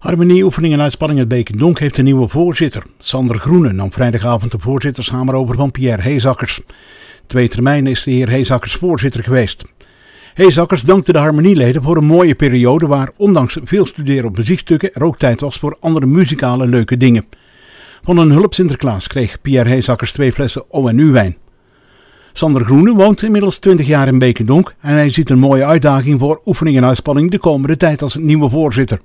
Harmonieoefening en uitspanning uit Beekendonk heeft een nieuwe voorzitter. Sander Groene nam vrijdagavond de voorzittershamer over van Pierre Heesakkers. Twee termijnen is de heer Heesakkers voorzitter geweest. Heesakkers dankte de harmonieleden voor een mooie periode waar ondanks veel studeren op muziekstukken er ook tijd was voor andere muzikale leuke dingen. Van een hulp Sinterklaas kreeg Pierre Heesakkers twee flessen ONU-wijn. Sander Groene woont inmiddels 20 jaar in Beekendonk en hij ziet een mooie uitdaging voor oefening en uitspanning de komende tijd als nieuwe voorzitter.